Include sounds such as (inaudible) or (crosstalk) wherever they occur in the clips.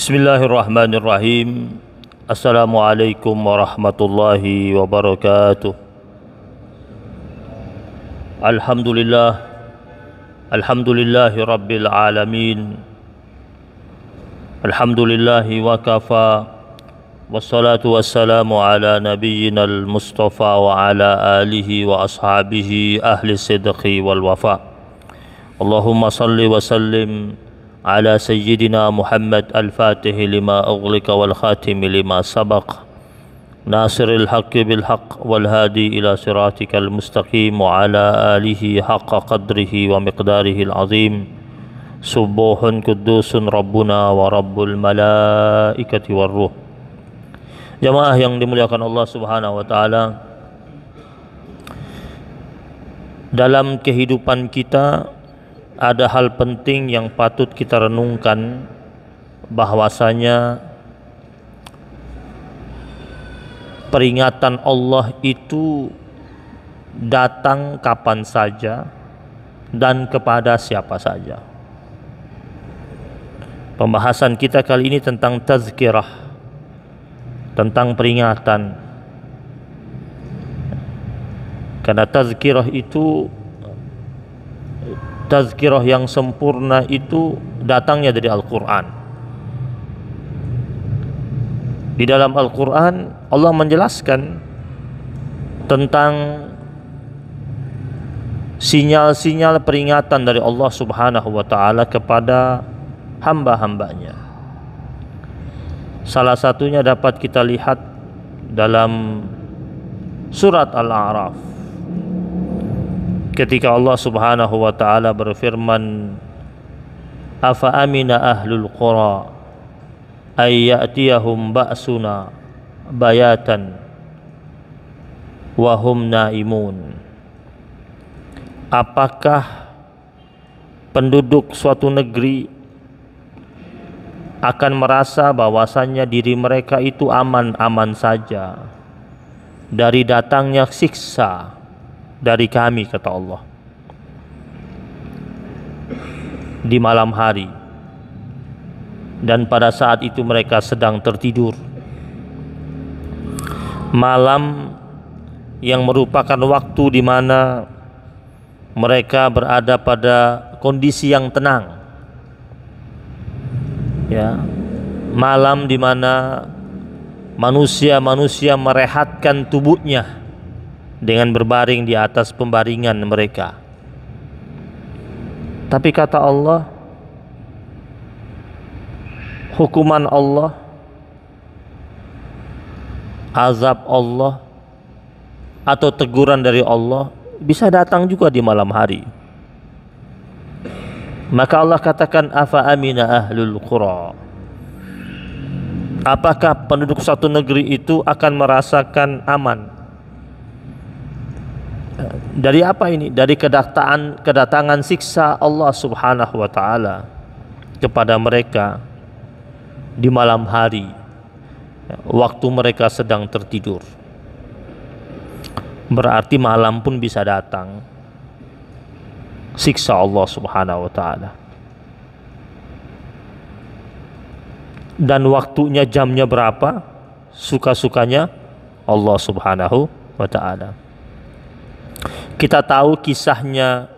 بسم الله الرحمن الرحيم السلام عليكم ورحمة الله وبركاته الحمد لله الحمد لله رب العالمين الحمد لله وكفى والصلاة والسلام على نبينا المصطفى وعلى آله وأصحابه أهل الصدق والوفاء اللهم صل وسلم على سيدنا محمد الفاتح لما أغلق والخاتم لما سبق ناصر الحق بالحق والهادي إلى صراطك المستقيم وعلى آله حق قدره ومقداره العظيم سبوح قدوس ربنا ورب الملائكة والروح جماعة yang dimuliakan الله سبحانه وتعالى taala dalam kehidupan kita ada hal penting yang patut kita renungkan bahwasanya peringatan Allah itu datang kapan saja dan kepada siapa saja. Pembahasan kita kali ini tentang tazkirah, tentang peringatan. Karena tazkirah itu tazkirah yang sempurna itu datangnya dari Al-Quran di dalam Al-Quran Allah menjelaskan tentang sinyal-sinyal peringatan dari Allah subhanahu wa ta'ala kepada hamba-hambanya salah satunya dapat kita lihat dalam surat Al-A'raf ketika Allah Subhanahu wa taala berfirman Afa amina ahlul qura ay ya'tiyahum ba'suna bayatan wa hum naimun Apakah penduduk suatu negeri akan merasa bahwasannya diri mereka itu aman-aman saja dari datangnya siksa dari kami kata Allah di malam hari dan pada saat itu mereka sedang tertidur malam yang merupakan waktu di mana mereka berada pada kondisi yang tenang ya malam di mana manusia-manusia merehatkan tubuhnya dengan berbaring di atas pembaringan mereka. Tapi kata Allah, hukuman Allah, azab Allah, atau teguran dari Allah bisa datang juga di malam hari. Maka Allah katakan afa amina ahlul qura. Apakah penduduk satu negeri itu akan merasakan aman dari apa ini? Dari kedatangan kedatangan siksa Allah Subhanahu wa taala kepada mereka di malam hari waktu mereka sedang tertidur. Berarti malam pun bisa datang siksa Allah Subhanahu wa taala. Dan waktunya jamnya berapa? Suka-sukanya Allah Subhanahu wa taala. Kita tahu kisahnya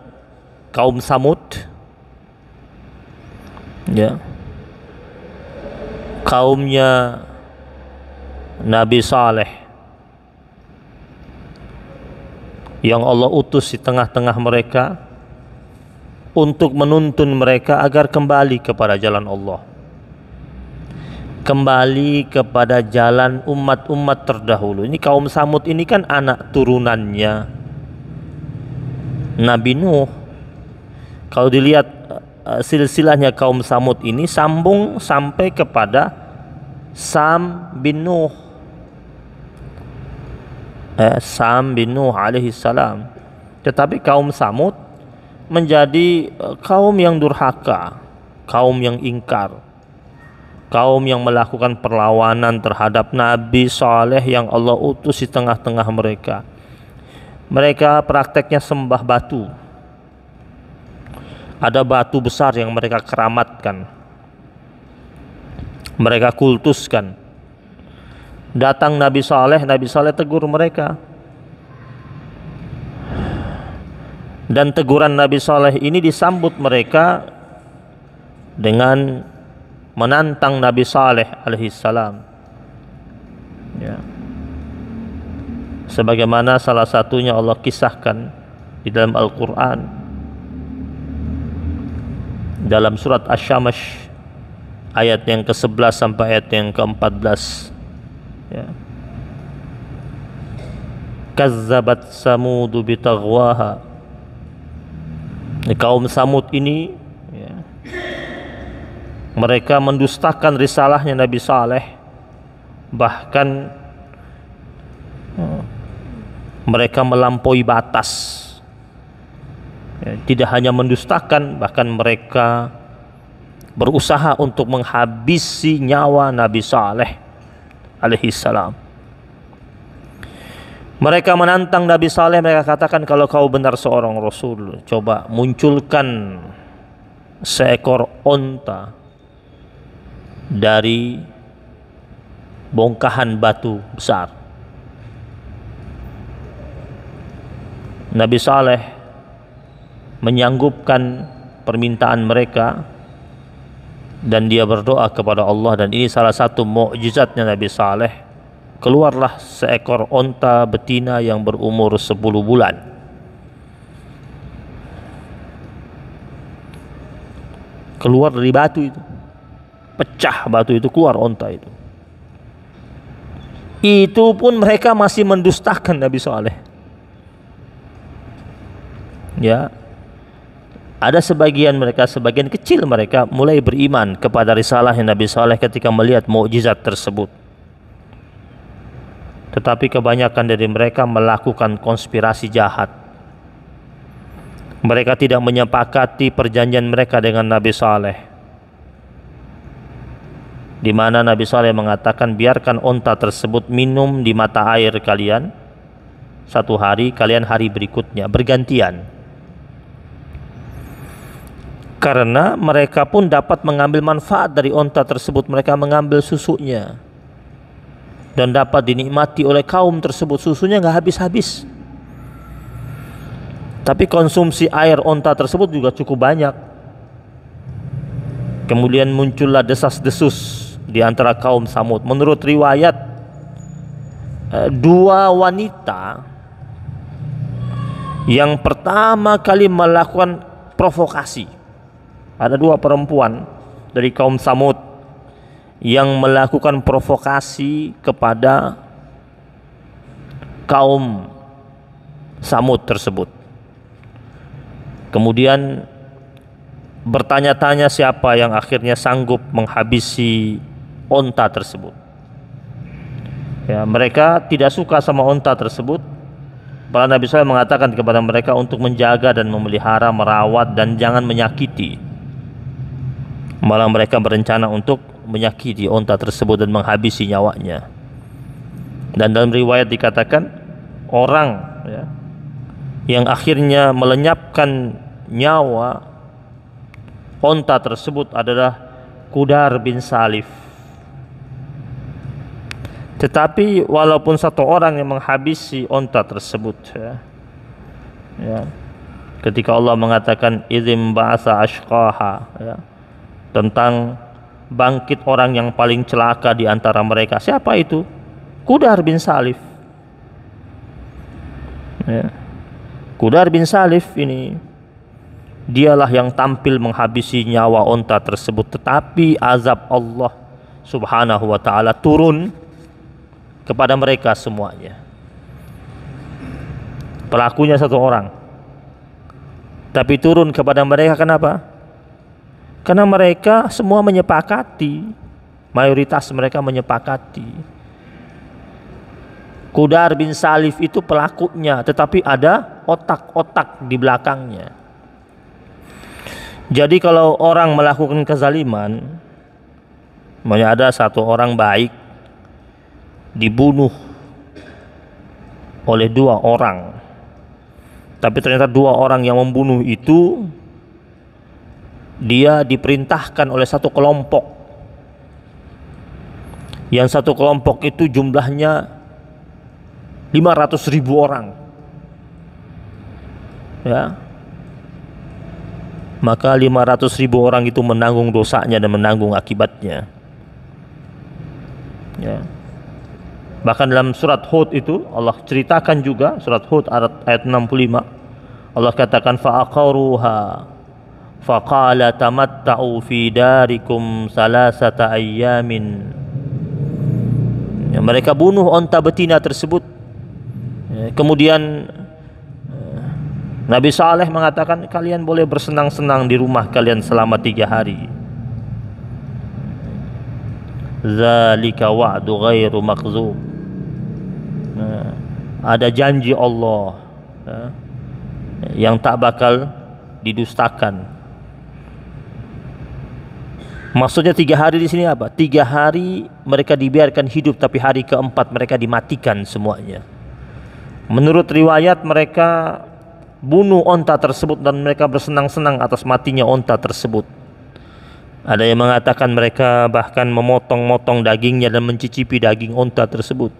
kaum Samud. Ya. Kaumnya Nabi Saleh yang Allah utus di tengah-tengah mereka untuk menuntun mereka agar kembali kepada jalan Allah kembali kepada jalan umat-umat terdahulu. Ini kaum Samud ini kan anak turunannya. Nabi Nuh kalau dilihat eh, silsilahnya kaum Samud ini sambung sampai kepada Sam bin Nuh eh, Sam bin Nuh alaihi salam tetapi kaum Samud menjadi eh, kaum yang durhaka kaum yang ingkar kaum yang melakukan perlawanan terhadap Nabi Saleh yang Allah utus di tengah-tengah mereka mereka prakteknya sembah batu. Ada batu besar yang mereka keramatkan. Mereka kultuskan. Datang Nabi Saleh, Nabi Saleh tegur mereka. Dan teguran Nabi Saleh ini disambut mereka dengan menantang Nabi Saleh alaihissalam. Ya sebagaimana salah satunya Allah kisahkan di dalam Al-Qur'an dalam surat Asy-Syamsh ayat yang ke-11 sampai ayat yang ke-14 ya kazzabat samudu bitaghwaha kaum samud ini ya, mereka mendustakan risalahnya Nabi Saleh bahkan ya, mereka melampaui batas ya, tidak hanya mendustakan bahkan mereka berusaha untuk menghabisi nyawa Nabi Saleh alaihi salam. Mereka menantang Nabi Saleh, mereka katakan kalau kau benar seorang rasul, coba munculkan seekor onta dari bongkahan batu besar. Nabi Saleh menyanggupkan permintaan mereka dan dia berdoa kepada Allah dan ini salah satu mukjizatnya Nabi Saleh keluarlah seekor onta betina yang berumur 10 bulan keluar dari batu itu pecah batu itu keluar onta itu itu pun mereka masih mendustakan Nabi Saleh ya ada sebagian mereka sebagian kecil mereka mulai beriman kepada risalah Nabi Saleh ketika melihat mukjizat tersebut tetapi kebanyakan dari mereka melakukan konspirasi jahat mereka tidak menyepakati perjanjian mereka dengan Nabi Saleh di mana Nabi Saleh mengatakan biarkan onta tersebut minum di mata air kalian satu hari kalian hari berikutnya bergantian karena mereka pun dapat mengambil manfaat dari onta tersebut mereka mengambil susunya dan dapat dinikmati oleh kaum tersebut susunya nggak habis-habis tapi konsumsi air onta tersebut juga cukup banyak kemudian muncullah desas-desus di antara kaum samud menurut riwayat eh, dua wanita yang pertama kali melakukan provokasi ada dua perempuan dari kaum Samud yang melakukan provokasi kepada kaum Samud tersebut. Kemudian bertanya-tanya siapa yang akhirnya sanggup menghabisi onta tersebut. Ya, mereka tidak suka sama onta tersebut. Para Nabi SAW mengatakan kepada mereka untuk menjaga dan memelihara, merawat dan jangan menyakiti Malah mereka berencana untuk menyakiti onta tersebut dan menghabisi nyawanya. Dan dalam riwayat dikatakan orang ya, yang akhirnya melenyapkan nyawa onta tersebut adalah Kudar bin Salif. Tetapi walaupun satu orang yang menghabisi onta tersebut, ya, ya, ketika Allah mengatakan izin ba'asa ashqaha, ya, tentang bangkit orang yang paling celaka di antara mereka. Siapa itu? Kudar bin Salif. Ya. Kudar bin Salif ini dialah yang tampil menghabisi nyawa onta tersebut tetapi azab Allah subhanahu wa ta'ala turun kepada mereka semuanya pelakunya satu orang tapi turun kepada mereka kenapa? Karena mereka semua menyepakati, mayoritas mereka menyepakati. Kudar bin Salif itu pelakunya, tetapi ada otak-otak di belakangnya. Jadi kalau orang melakukan kezaliman, hanya ada satu orang baik dibunuh oleh dua orang. Tapi ternyata dua orang yang membunuh itu dia diperintahkan oleh satu kelompok yang satu kelompok itu jumlahnya 500 ribu orang ya maka 500 ribu orang itu menanggung dosanya dan menanggung akibatnya ya bahkan dalam surat Hud itu Allah ceritakan juga surat Hud ayat 65 Allah katakan fa'aqaruha faqala tamatta'u fi darikum salasata ayyamin ya, mereka bunuh onta betina tersebut ya, kemudian eh, Nabi Saleh mengatakan kalian boleh bersenang-senang di rumah kalian selama tiga hari zalika wa'du ghairu makzub nah, ada janji Allah eh, yang tak bakal didustakan Maksudnya tiga hari di sini apa? Tiga hari mereka dibiarkan hidup tapi hari keempat mereka dimatikan semuanya. Menurut riwayat mereka bunuh onta tersebut dan mereka bersenang-senang atas matinya onta tersebut. Ada yang mengatakan mereka bahkan memotong-motong dagingnya dan mencicipi daging onta tersebut.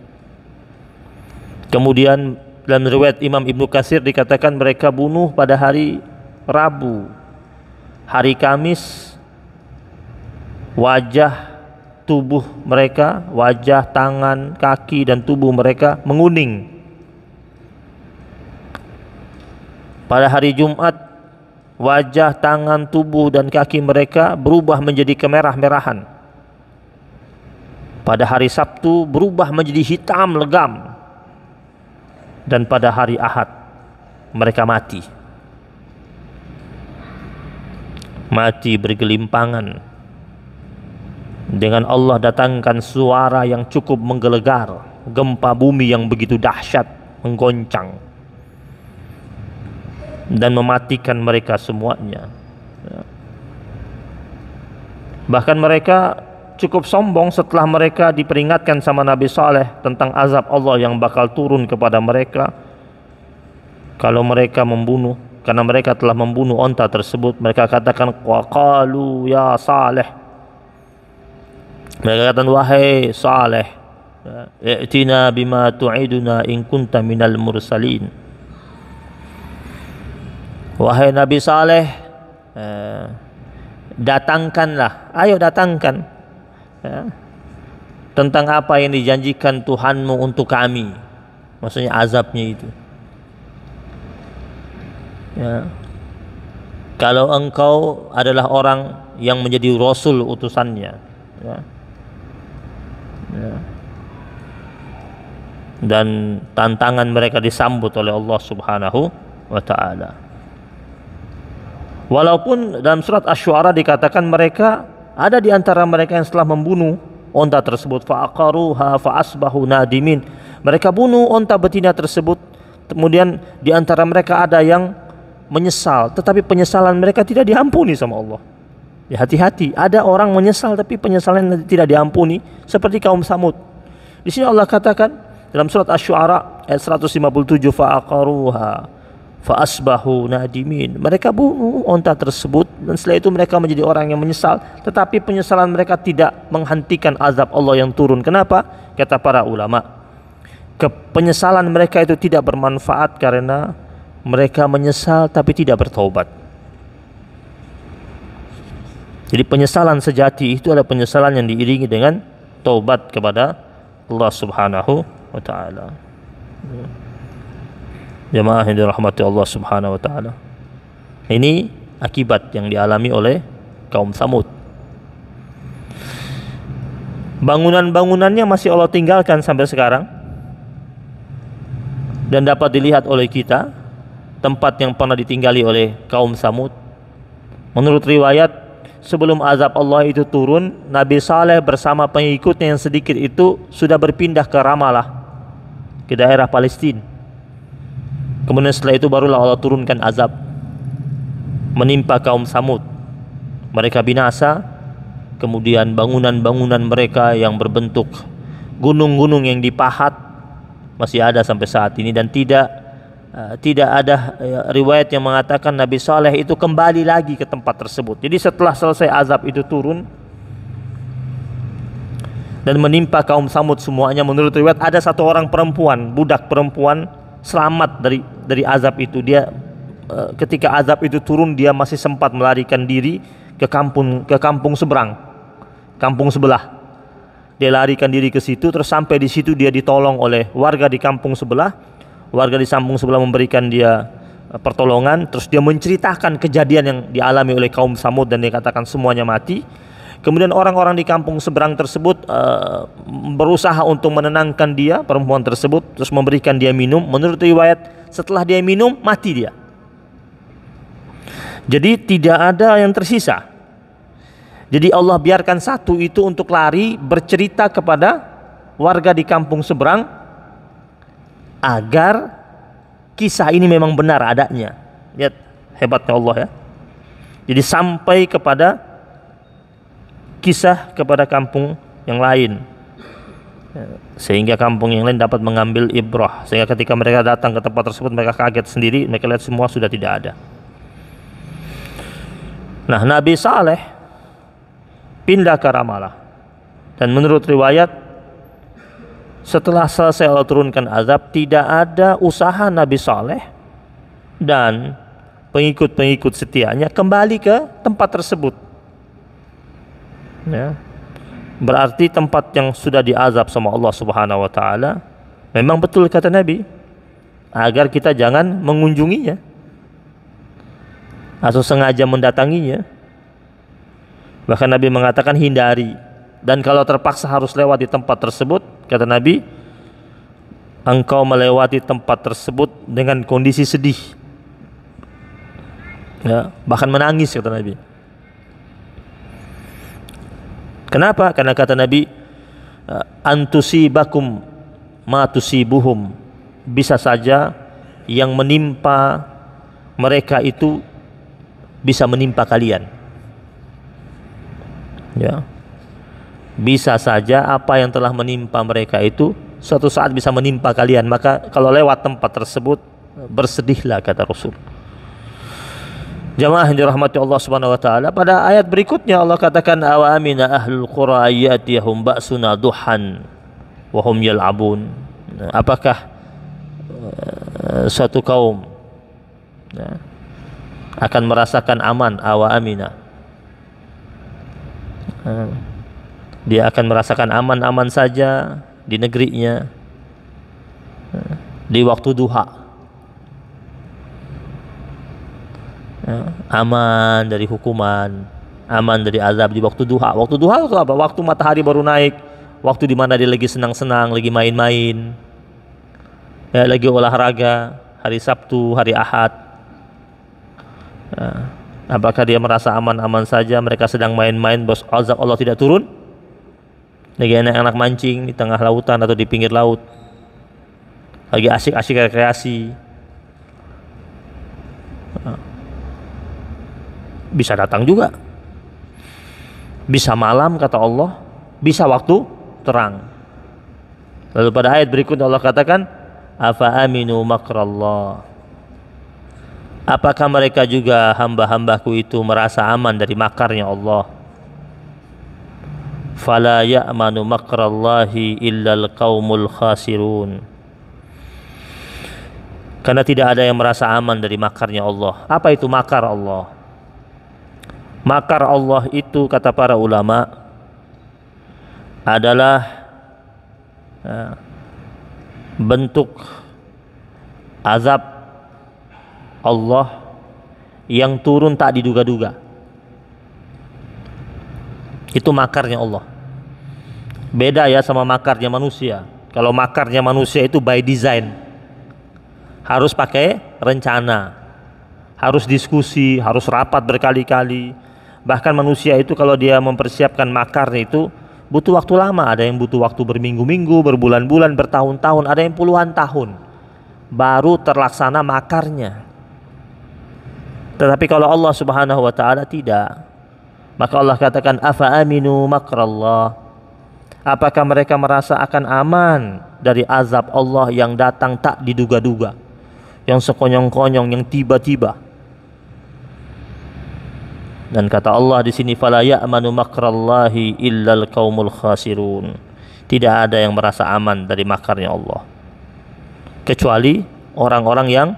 Kemudian dalam riwayat Imam Ibnu Kasir dikatakan mereka bunuh pada hari Rabu, hari Kamis, wajah tubuh mereka, wajah, tangan, kaki dan tubuh mereka menguning. Pada hari Jumat, wajah, tangan, tubuh dan kaki mereka berubah menjadi kemerah-merahan. Pada hari Sabtu berubah menjadi hitam legam. Dan pada hari Ahad mereka mati. Mati bergelimpangan dengan Allah datangkan suara yang cukup menggelegar, gempa bumi yang begitu dahsyat menggoncang dan mematikan mereka semuanya. Ya. Bahkan mereka cukup sombong setelah mereka diperingatkan sama Nabi Saleh tentang azab Allah yang bakal turun kepada mereka kalau mereka membunuh karena mereka telah membunuh onta tersebut mereka katakan qalu ya Saleh mereka kata wahai Saleh, i'tina bima tu'iduna in kunta minal mursalin. Wahai Nabi Saleh, eh, datangkanlah, ayo datangkan ya, tentang apa yang dijanjikan Tuhanmu untuk kami. Maksudnya azabnya itu. Ya. Kalau engkau adalah orang yang menjadi rasul utusannya, ya Ya. dan tantangan mereka disambut oleh Allah Subhanahu wa taala walaupun dalam surat asy-syu'ara dikatakan mereka ada di antara mereka yang setelah membunuh onta tersebut fa'aqaruha fa'asbahu nadimin mereka bunuh onta betina tersebut kemudian di antara mereka ada yang menyesal tetapi penyesalan mereka tidak diampuni sama Allah Ya hati-hati, ada orang menyesal tapi penyesalan tidak diampuni seperti kaum Samud. Di sini Allah katakan dalam surat Asy-Syu'ara ayat 157 fa'aqaruha fa'asbahu nadimin. Mereka bunuh unta tersebut dan setelah itu mereka menjadi orang yang menyesal, tetapi penyesalan mereka tidak menghentikan azab Allah yang turun. Kenapa? Kata para ulama. kepenyesalan mereka itu tidak bermanfaat karena mereka menyesal tapi tidak bertobat. Jadi penyesalan sejati itu adalah penyesalan yang diiringi dengan taubat kepada Allah Subhanahu wa taala. Jemaah yang dirahmati Allah Subhanahu wa taala. Ini akibat yang dialami oleh kaum Samud. Bangunan-bangunannya masih Allah tinggalkan sampai sekarang. Dan dapat dilihat oleh kita tempat yang pernah ditinggali oleh kaum Samud. Menurut riwayat sebelum azab Allah itu turun, Nabi Saleh bersama pengikutnya yang sedikit itu sudah berpindah ke Ramallah, ke daerah Palestina. Kemudian setelah itu barulah Allah turunkan azab menimpa kaum Samud. Mereka binasa, kemudian bangunan-bangunan mereka yang berbentuk gunung-gunung yang dipahat masih ada sampai saat ini dan tidak Eh, tidak ada eh, riwayat yang mengatakan Nabi Saleh itu kembali lagi ke tempat tersebut. Jadi setelah selesai azab itu turun dan menimpa kaum Samud semuanya menurut riwayat ada satu orang perempuan, budak perempuan selamat dari dari azab itu. Dia eh, ketika azab itu turun dia masih sempat melarikan diri ke kampung ke kampung seberang. Kampung sebelah. Dia larikan diri ke situ terus sampai di situ dia ditolong oleh warga di kampung sebelah warga di samping sebelah memberikan dia eh, pertolongan terus dia menceritakan kejadian yang dialami oleh kaum Samud dan dikatakan semuanya mati kemudian orang-orang di kampung seberang tersebut uh, berusaha untuk menenangkan dia perempuan tersebut terus memberikan dia minum menurut riwayat setelah dia minum mati dia jadi tidak ada yang tersisa jadi Allah biarkan satu itu untuk lari bercerita kepada warga di kampung seberang agar kisah ini memang benar adanya. Lihat hebatnya Allah ya. Jadi sampai kepada kisah kepada kampung yang lain. Ya, sehingga kampung yang lain dapat mengambil ibrah. Sehingga ketika mereka datang ke tempat tersebut mereka kaget sendiri, mereka lihat semua sudah tidak ada. Nah, Nabi Saleh pindah ke Ramallah. Dan menurut riwayat setelah selesai Allah turunkan azab tidak ada usaha Nabi Saleh dan pengikut-pengikut setianya kembali ke tempat tersebut ya. berarti tempat yang sudah diazab sama Allah subhanahu wa ta'ala memang betul kata Nabi agar kita jangan mengunjunginya atau sengaja mendatanginya bahkan Nabi mengatakan hindari dan kalau terpaksa harus lewat di tempat tersebut, kata Nabi, engkau melewati tempat tersebut dengan kondisi sedih. Ya, bahkan menangis kata Nabi. Kenapa? Karena kata Nabi, eh, antusibakum matusibuhum. Bisa saja yang menimpa mereka itu bisa menimpa kalian. Ya bisa saja apa yang telah menimpa mereka itu suatu saat bisa menimpa kalian maka kalau lewat tempat tersebut bersedihlah kata Rasul Jamaah yang dirahmati Allah Subhanahu wa taala pada ayat berikutnya Allah katakan awa amina ahlul qura ayatiyahum ba'suna duhan wa yal'abun nah, apakah eh, suatu kaum ya, akan merasakan aman awa amina nah, dia akan merasakan aman-aman saja di negerinya di waktu duha ya, aman dari hukuman aman dari azab di waktu duha waktu duha itu apa waktu matahari baru naik waktu dimana dia lagi senang-senang lagi main-main ya, lagi olahraga hari Sabtu hari Ahad ya, apakah dia merasa aman-aman saja mereka sedang main-main bos azab Allah tidak turun lagi enak-enak mancing di tengah lautan atau di pinggir laut lagi asik-asik rekreasi ah. bisa datang juga bisa malam kata Allah bisa waktu terang lalu pada ayat berikut Allah katakan afa aminu makrallah apakah mereka juga hamba-hambaku itu merasa aman dari makarnya Allah fala ya'manu makrallahi illal qaumul khasirun karena tidak ada yang merasa aman dari makarnya Allah. Apa itu makar Allah? Makar Allah itu kata para ulama adalah ya, bentuk azab Allah yang turun tak diduga-duga. Itu makarnya Allah. Beda ya sama makarnya manusia. Kalau makarnya manusia itu by design. Harus pakai rencana. Harus diskusi, harus rapat berkali-kali. Bahkan manusia itu kalau dia mempersiapkan makarnya itu butuh waktu lama. Ada yang butuh waktu berminggu-minggu, berbulan-bulan, bertahun-tahun, ada yang puluhan tahun. Baru terlaksana makarnya. Tetapi kalau Allah Subhanahu wa taala tidak, maka Allah katakan afa aminu makrallah. Apakah mereka merasa akan aman dari azab Allah yang datang tak diduga-duga? Yang sekonyong-konyong, yang tiba-tiba. Dan kata Allah di sini fala ya'manu makrallahi illal qaumul khasirun. Tidak ada yang merasa aman dari makarnya Allah. Kecuali orang-orang yang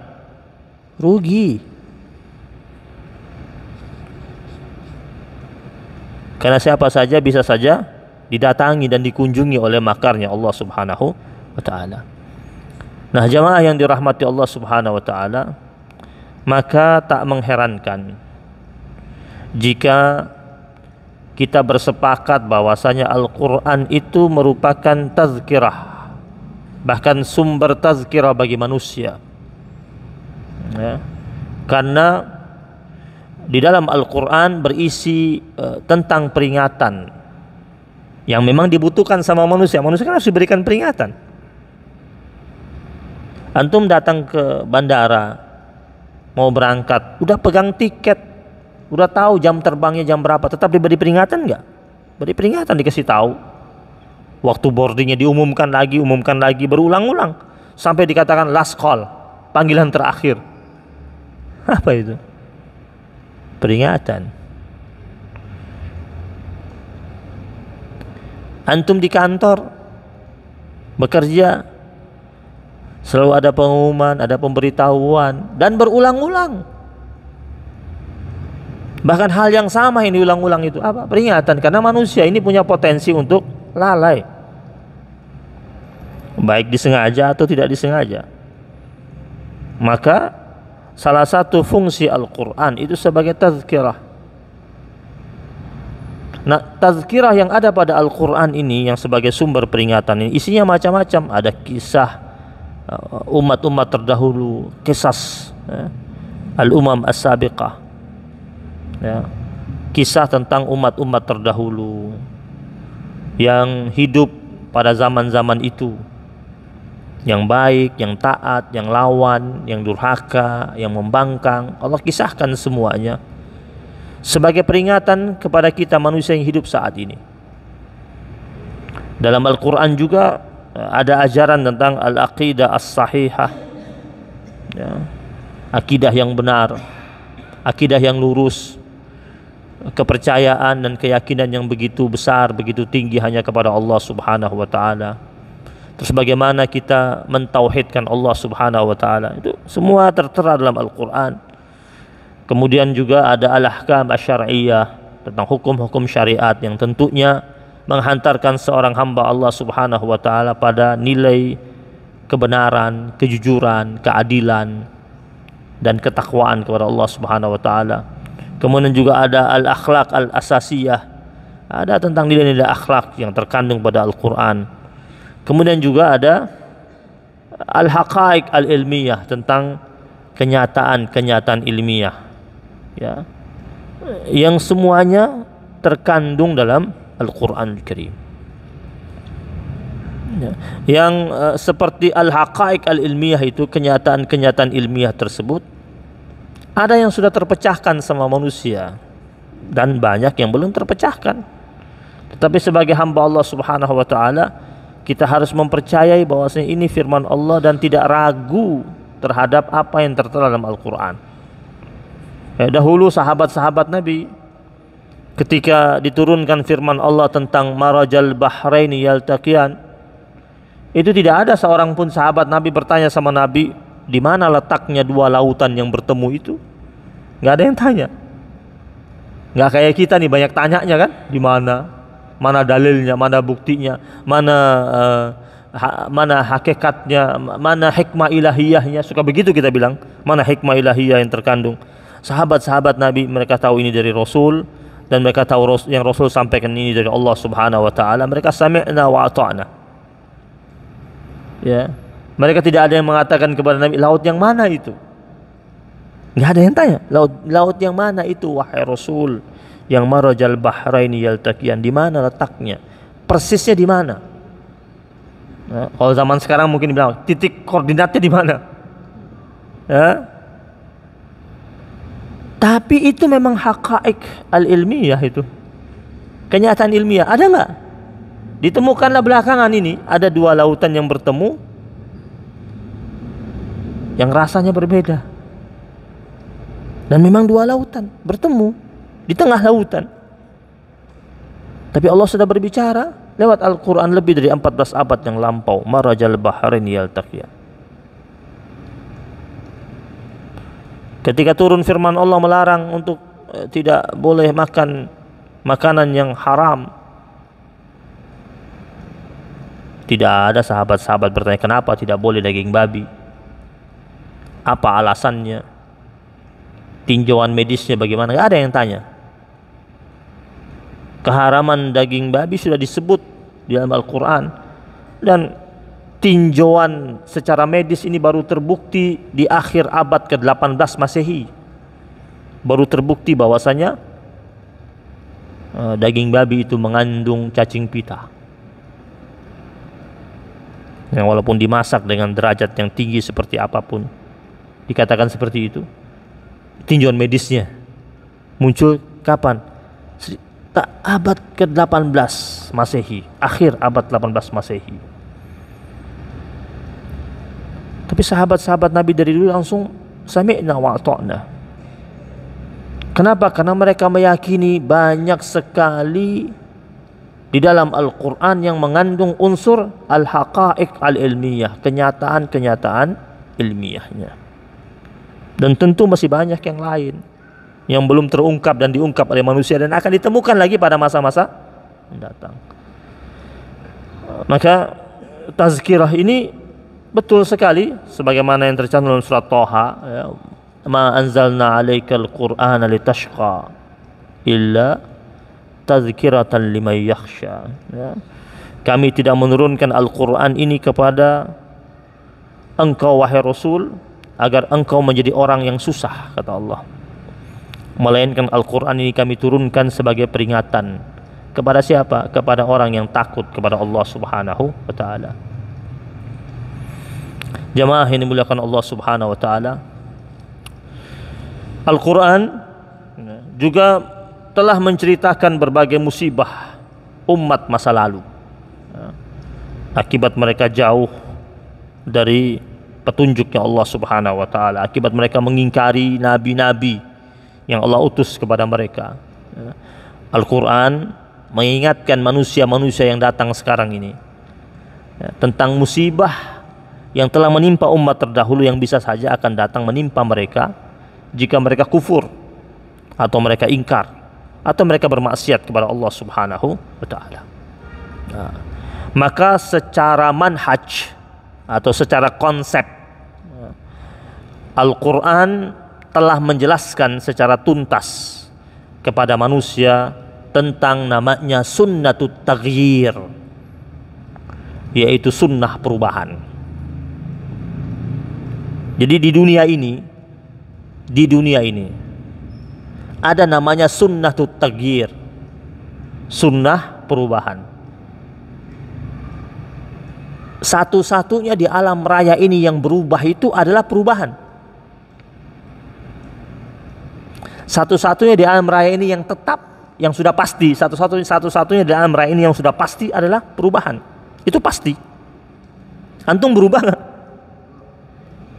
rugi. Karena siapa saja bisa saja didatangi dan dikunjungi oleh makarnya Allah Subhanahu wa taala. Nah, jamaah yang dirahmati Allah Subhanahu wa taala, maka tak mengherankan jika kita bersepakat bahwasanya Al-Qur'an itu merupakan tazkirah bahkan sumber tazkirah bagi manusia. Ya. Karena di dalam Al-Quran berisi uh, tentang peringatan yang memang dibutuhkan sama manusia. Manusia kan harus diberikan peringatan. Antum datang ke bandara mau berangkat, udah pegang tiket, udah tahu jam terbangnya jam berapa, tetap diberi peringatan nggak? Beri peringatan dikasih tahu. Waktu boardingnya diumumkan lagi, umumkan lagi, berulang-ulang sampai dikatakan last call, panggilan terakhir. (laughs) Apa itu? peringatan. Antum di kantor bekerja selalu ada pengumuman, ada pemberitahuan dan berulang-ulang. Bahkan hal yang sama ini ulang ulang itu apa? Peringatan karena manusia ini punya potensi untuk lalai. Baik disengaja atau tidak disengaja. Maka salah satu fungsi Al-Quran itu sebagai tazkirah. Nah, tazkirah yang ada pada Al-Quran ini yang sebagai sumber peringatan ini isinya macam-macam. Ada kisah uh, umat-umat terdahulu, kisah ya, al-umam as-sabiqah. Ya, kisah tentang umat-umat terdahulu yang hidup pada zaman-zaman itu yang baik, yang taat, yang lawan, yang durhaka, yang membangkang. Allah kisahkan semuanya sebagai peringatan kepada kita manusia yang hidup saat ini. Dalam Al-Qur'an juga eh, ada ajaran tentang al-aqidah as-sahihah. Ya. Akidah yang benar, akidah yang lurus, kepercayaan dan keyakinan yang begitu besar, begitu tinggi hanya kepada Allah Subhanahu wa taala terus bagaimana kita mentauhidkan Allah Subhanahu wa taala itu semua tertera dalam Al-Qur'an kemudian juga ada al-ahkam asyariyah tentang hukum-hukum syariat yang tentunya menghantarkan seorang hamba Allah Subhanahu wa taala pada nilai kebenaran, kejujuran, keadilan dan ketakwaan kepada Allah Subhanahu wa taala. Kemudian juga ada al-akhlak al-asasiyah. Ada tentang nilai-nilai akhlak yang terkandung pada Al-Qur'an. Kemudian juga ada al-haqaiq al-ilmiyah tentang kenyataan-kenyataan ilmiah. Ya. Yang semuanya terkandung dalam Al-Qur'an Karim. Ya. Yang uh, seperti al-haqaiq al-ilmiyah itu kenyataan-kenyataan ilmiah tersebut ada yang sudah terpecahkan sama manusia dan banyak yang belum terpecahkan. Tetapi sebagai hamba Allah Subhanahu wa taala kita harus mempercayai bahwasanya ini firman Allah dan tidak ragu terhadap apa yang tertera dalam Al-Qur'an. Ya, dahulu sahabat-sahabat Nabi ketika diturunkan firman Allah tentang marajal bahraini yaltaqiyan itu tidak ada seorang pun sahabat Nabi bertanya sama Nabi di mana letaknya dua lautan yang bertemu itu Gak ada yang tanya Gak kayak kita nih banyak tanyanya kan di mana mana dalilnya, mana buktinya, mana uh, ha, mana hakikatnya, mana hikmah ilahiyahnya. Suka begitu kita bilang, mana hikmah ilahiyah yang terkandung. Sahabat-sahabat Nabi mereka tahu ini dari Rasul dan mereka tahu yang Rasul sampaikan ini dari Allah Subhanahu wa taala. Mereka sami'na wa ata'na. Ya. Mereka tidak ada yang mengatakan kepada Nabi laut yang mana itu? Enggak ada yang tanya, laut laut yang mana itu wahai Rasul? yang marajal bahraini yaltaqiyan di mana letaknya persisnya di mana ya, kalau zaman sekarang mungkin bilang titik koordinatnya di mana ya tapi itu memang hakaik al ilmiah itu kenyataan ilmiah ada nggak ditemukanlah belakangan ini ada dua lautan yang bertemu yang rasanya berbeda dan memang dua lautan bertemu di tengah lautan. Tapi Allah sudah berbicara lewat Al-Quran lebih dari 14 abad yang lampau. Marajal Baharin Yaltaqiyah. Ketika turun firman Allah melarang untuk eh, tidak boleh makan makanan yang haram. Tidak ada sahabat-sahabat bertanya kenapa tidak boleh daging babi. Apa alasannya? Tinjauan medisnya bagaimana? Gak ada yang tanya keharaman daging babi sudah disebut di dalam Al-Quran dan tinjauan secara medis ini baru terbukti di akhir abad ke-18 Masehi baru terbukti bahwasanya eh, daging babi itu mengandung cacing pita yang walaupun dimasak dengan derajat yang tinggi seperti apapun dikatakan seperti itu tinjauan medisnya muncul kapan abad ke-18 Masehi, akhir abad 18 Masehi. Tapi sahabat-sahabat Nabi dari dulu langsung sami'na wa ta'na. Kenapa? Karena mereka meyakini banyak sekali di dalam Al-Quran yang mengandung unsur al-haqa'iq al-ilmiyah, kenyataan-kenyataan ilmiahnya. Dan tentu masih banyak yang lain yang belum terungkap dan diungkap oleh manusia dan akan ditemukan lagi pada masa-masa mendatang. Maka tazkirah ini betul sekali sebagaimana yang tercantum dalam surat Toha ya, ma anzalna alaikal Quran litashqa illa tazkiratan liman yakhsha ya. kami tidak menurunkan Al-Qur'an ini kepada engkau wahai Rasul agar engkau menjadi orang yang susah kata Allah melainkan Al-Qur'an ini kami turunkan sebagai peringatan kepada siapa? Kepada orang yang takut kepada Allah Subhanahu wa taala. Jamaah yang dimuliakan Allah Subhanahu wa taala. Al-Qur'an juga telah menceritakan berbagai musibah umat masa lalu. Akibat mereka jauh dari petunjuknya Allah Subhanahu wa taala, akibat mereka mengingkari nabi-nabi yang Allah utus kepada mereka. Ya. Al-Quran mengingatkan manusia-manusia yang datang sekarang ini ya, tentang musibah yang telah menimpa umat terdahulu yang bisa saja akan datang menimpa mereka jika mereka kufur atau mereka ingkar atau mereka bermaksiat kepada Allah Subhanahu wa taala. Ya. maka secara manhaj atau secara konsep Al-Qur'an telah menjelaskan secara tuntas kepada manusia tentang namanya sunnatut taghyir yaitu sunnah perubahan. Jadi di dunia ini di dunia ini ada namanya sunnatut taghyir. Sunnah perubahan. Satu-satunya di alam raya ini yang berubah itu adalah perubahan Satu-satunya di alam raya ini yang tetap, yang sudah pasti, satu-satunya satu-satunya di alam raya ini yang sudah pasti adalah perubahan. Itu pasti. Antum berubah nggak?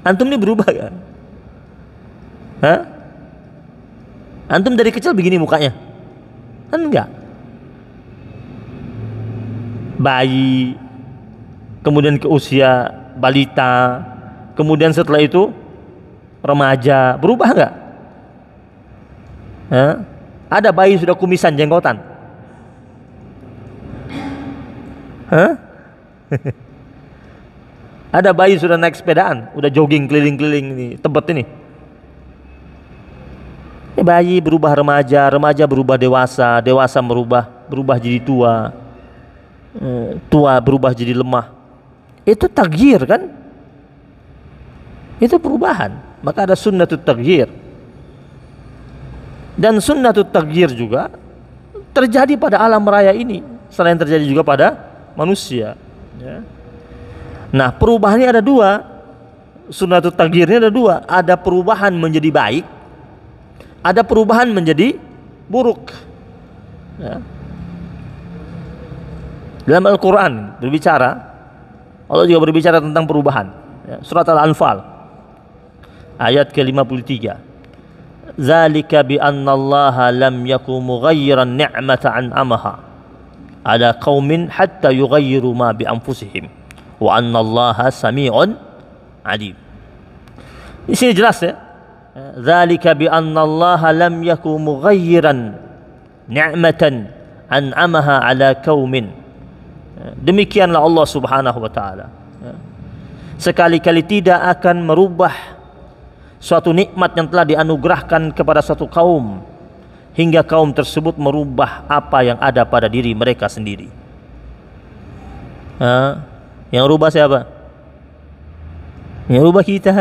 Antum ini berubah nggak? Hah? Antum dari kecil begini mukanya? Kan enggak. Bayi, kemudian ke usia balita, kemudian setelah itu remaja, berubah nggak? Ada bayi sudah kumisan jenggotan. Hah? (laughs) Ada bayi sudah naik sepedaan, udah jogging keliling-keliling ini, tebet ini. Ya, bayi berubah remaja, remaja berubah dewasa, dewasa berubah berubah jadi tua, hmm, tua berubah jadi lemah. Itu tagir kan? Itu perubahan. Maka ada sunnah itu tagir dan sunnatu takdir juga terjadi pada alam raya ini selain terjadi juga pada manusia ya. nah perubahannya ada dua sunnatu takdirnya ada dua ada perubahan menjadi baik ada perubahan menjadi buruk ya. dalam Al-Quran berbicara Allah juga berbicara tentang perubahan ya. surat Al-Anfal ayat ke-53 ذلك بأن الله لم يكن مغيرا نعمة عن أمها على قوم حتى يغيروا ما بأنفسهم وأن الله سميع عليم Di جلسة eh, ذلك بأن الله لم يكن مغيرا نعمة عن أمها على قوم ala kaumin. Demikianlah Allah Subhanahu wa taala. Eh, Sekali-kali tidak akan merubah suatu nikmat yang telah dianugerahkan kepada suatu kaum hingga kaum tersebut merubah apa yang ada pada diri mereka sendiri. Ha? Yang rubah siapa? Yang rubah kita.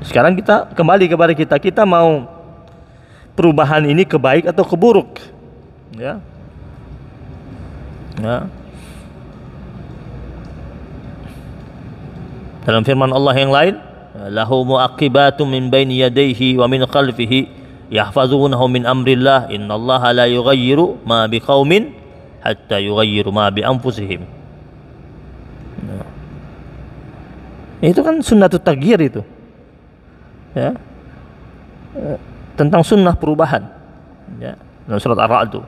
Sekarang kita kembali kepada kita. Kita mau perubahan ini ke atau keburuk, Ya. Ya. Dalam firman Allah yang lain, lahu muaqibatu min baini yadayhi wa min khalfihi yahfazunahu min amrillah innallaha la yughayyiru ma biqaumin hatta yughayyiru ma bi anfusihim. Nah. Itu kan sunnatut taghyir itu. Ya. Eh, tentang sunnah perubahan. Ya. Dalam surat Ar-Ra'd itu.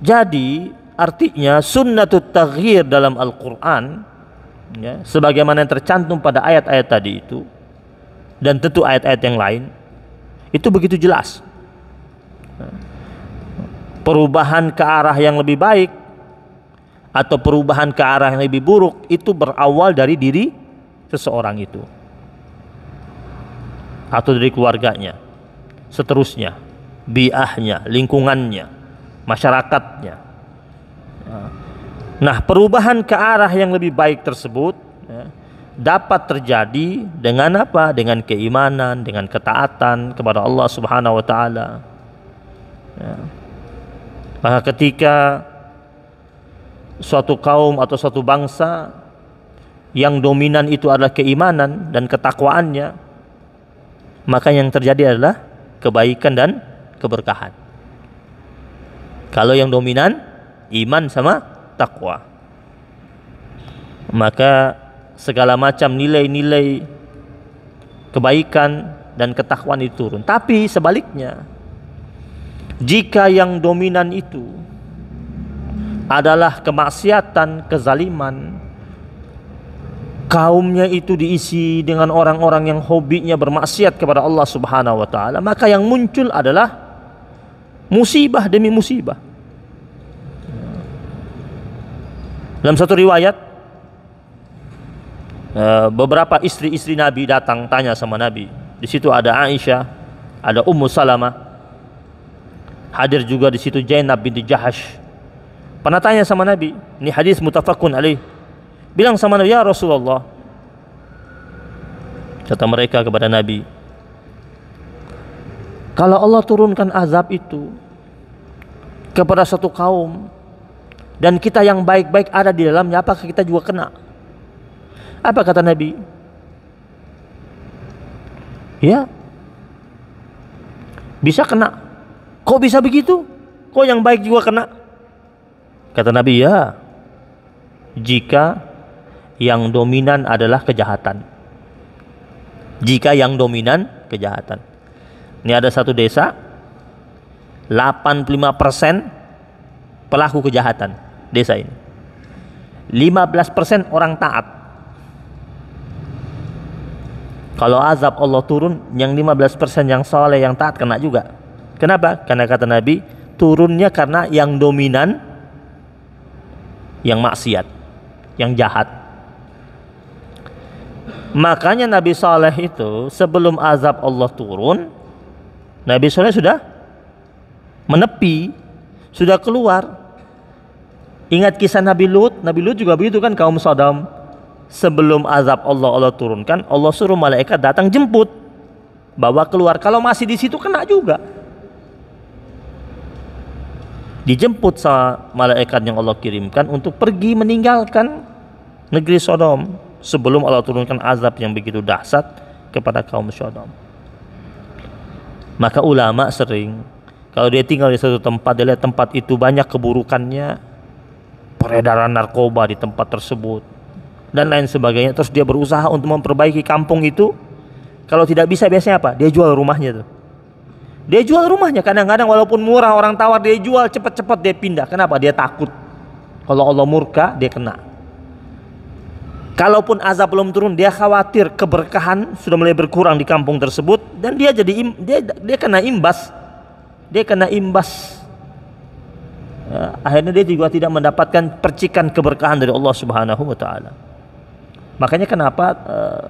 Jadi artinya sunnatut taghyir dalam Al-Qur'an ya, sebagaimana yang tercantum pada ayat-ayat tadi itu dan tentu ayat-ayat yang lain itu begitu jelas perubahan ke arah yang lebih baik atau perubahan ke arah yang lebih buruk itu berawal dari diri seseorang itu atau dari keluarganya seterusnya biahnya lingkungannya masyarakatnya Nah, perubahan ke arah yang lebih baik tersebut ya, dapat terjadi dengan apa? Dengan keimanan, dengan ketaatan kepada Allah Subhanahu wa taala. Ya. Maka ketika suatu kaum atau suatu bangsa yang dominan itu adalah keimanan dan ketakwaannya, maka yang terjadi adalah kebaikan dan keberkahan. Kalau yang dominan iman sama taqwa maka segala macam nilai-nilai kebaikan dan ketakwaan itu turun tapi sebaliknya jika yang dominan itu adalah kemaksiatan, kezaliman, kaumnya itu diisi dengan orang-orang yang hobinya bermaksiat kepada Allah Subhanahu wa taala, maka yang muncul adalah musibah demi musibah. Dalam satu riwayat eh, beberapa istri-istri Nabi datang tanya sama Nabi. Di situ ada Aisyah, ada Ummu Salamah. Hadir juga di situ Zainab binti Jahash. Pernah tanya sama Nabi, ini hadis mutafakun ali. Bilang sama Nabi, "Ya Rasulullah." Kata mereka kepada Nabi, "Kalau Allah turunkan azab itu kepada satu kaum dan kita yang baik-baik ada di dalamnya apakah kita juga kena apa kata Nabi ya bisa kena kok bisa begitu kok yang baik juga kena kata Nabi ya jika yang dominan adalah kejahatan jika yang dominan kejahatan ini ada satu desa 85% pelaku kejahatan desa ini. 15% orang taat. Kalau azab Allah turun, yang 15% yang soleh, yang taat kena juga. Kenapa? Karena kata Nabi, turunnya karena yang dominan, yang maksiat, yang jahat. Makanya Nabi Saleh itu sebelum azab Allah turun, Nabi Saleh sudah menepi, sudah keluar Ingat kisah Nabi Lut, Nabi Lut juga begitu kan kaum Sodom. Sebelum azab Allah Allah turunkan, Allah suruh malaikat datang jemput, bawa keluar. Kalau masih di situ kena juga. Dijemput sama malaikat yang Allah kirimkan untuk pergi meninggalkan negeri Sodom sebelum Allah turunkan azab yang begitu dahsyat kepada kaum Sodom. Maka ulama sering kalau dia tinggal di satu tempat, dia lihat tempat itu banyak keburukannya, peredaran narkoba di tempat tersebut dan lain sebagainya terus dia berusaha untuk memperbaiki kampung itu kalau tidak bisa biasanya apa dia jual rumahnya tuh dia jual rumahnya kadang-kadang walaupun murah orang tawar dia jual cepat-cepat dia pindah kenapa dia takut kalau Allah murka dia kena kalaupun azab belum turun dia khawatir keberkahan sudah mulai berkurang di kampung tersebut dan dia jadi dia dia kena imbas dia kena imbas Eh, akhirnya dia juga tidak mendapatkan percikan keberkahan dari Allah Subhanahu wa taala. Makanya kenapa uh,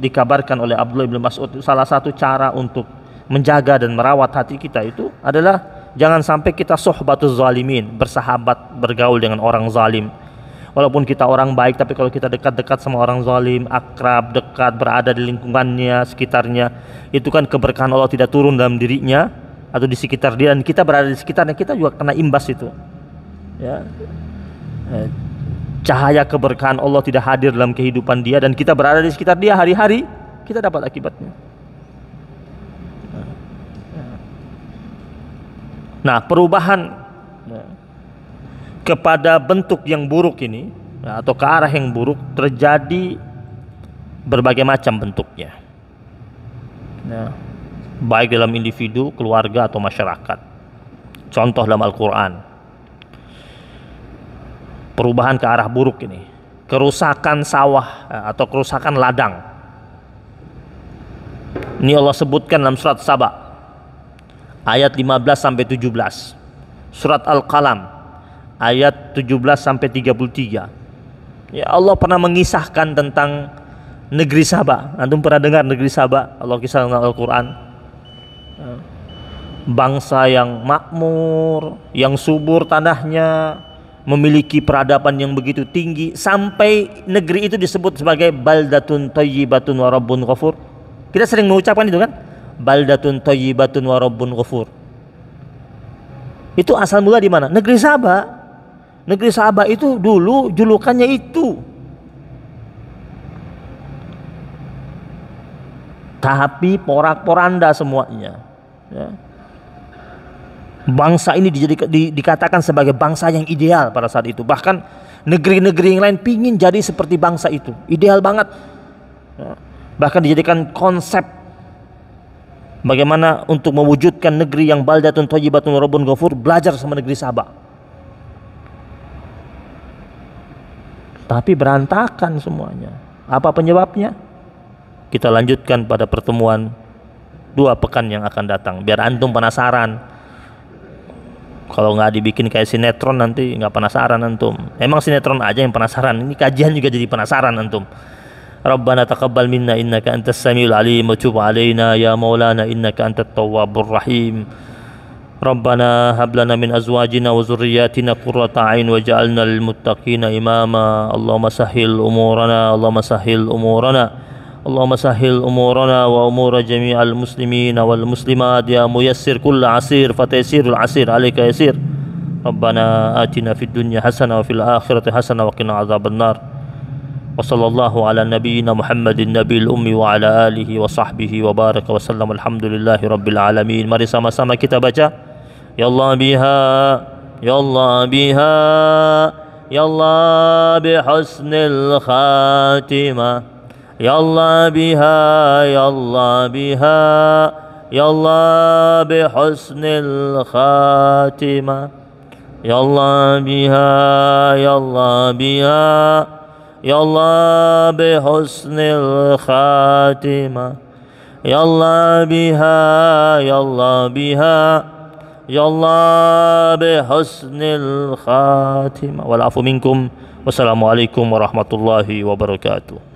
dikabarkan oleh Abdullah bin Mas'ud salah satu cara untuk menjaga dan merawat hati kita itu adalah jangan sampai kita sohbatul zalimin, bersahabat, bergaul dengan orang zalim. Walaupun kita orang baik tapi kalau kita dekat-dekat sama orang zalim, akrab, dekat, berada di lingkungannya, sekitarnya, itu kan keberkahan Allah tidak turun dalam dirinya, atau di sekitar dia dan kita berada di sekitarnya kita juga kena imbas itu ya eh, cahaya keberkahan Allah tidak hadir dalam kehidupan dia dan kita berada di sekitar dia hari-hari kita dapat akibatnya nah perubahan ya, kepada bentuk yang buruk ini ya, atau ke arah yang buruk terjadi berbagai macam bentuknya nah baik dalam individu, keluarga atau masyarakat. Contoh dalam Al-Qur'an. Perubahan ke arah buruk ini, kerusakan sawah eh, atau kerusakan ladang. Ini Allah sebutkan dalam surat Saba ayat 15 sampai 17. Surat Al-Qalam ayat 17 sampai 33. Ya Allah pernah mengisahkan tentang negeri Sabah. Antum pernah dengar negeri Sabah? Allah kisah dalam Al-Qur'an bangsa yang makmur, yang subur tanahnya, memiliki peradaban yang begitu tinggi sampai negeri itu disebut sebagai baldatun thayyibatun wa rabbun ghafur. Kita sering mengucapkan itu kan? Baldatun thayyibatun wa rabbun ghafur. Itu asal mula di mana? Negeri Sabah. Negeri Sabah itu dulu julukannya itu. Tapi porak-poranda semuanya. Ya bangsa ini dijadikan, di, dikatakan sebagai bangsa yang ideal pada saat itu. Bahkan negeri-negeri yang lain pingin jadi seperti bangsa itu, ideal banget. Ya. Bahkan dijadikan konsep bagaimana untuk mewujudkan negeri yang baldatun thayyibatun rabbun ghafur belajar sama negeri Sabah. Tapi berantakan semuanya. Apa penyebabnya? Kita lanjutkan pada pertemuan dua pekan yang akan datang biar antum penasaran kalau nggak dibikin kayak sinetron nanti nggak penasaran antum emang sinetron aja yang penasaran ini kajian juga jadi penasaran antum Rabbana taqabbal minna innaka antas samiul alim wa tub alaina ya maulana innaka antat tawwabur rahim Rabbana hab lana min azwajina wa zurriyyatina qurrata a'yun waj'alna lil muttaqina imama Allahumma sahhil umurana Allahumma sahhil umurana اللهم سهل أمورنا وأمور جميع المسلمين والمسلمات يا ميسر كل عسير فتيسير العسير عليك يسير ربنا آتنا في الدنيا حسنة وفي الآخرة حسنة وقنا عذاب النار وصلى الله على نبينا محمد النبي الأمي وعلى آله وصحبه وبارك وسلم الحمد لله رب العالمين مرسى ما سما kita baca Ya Allah بها Ya Allah biha Ya Allah bihusnil يلا بها يلا بها يلا بحسن الخاتمة يلا بها يلا بها يلا بحسن الخاتمة يلا بها يلا بها يلا بحسن الخاتمة والعفو منكم والسلام عليكم ورحمة الله وبركاته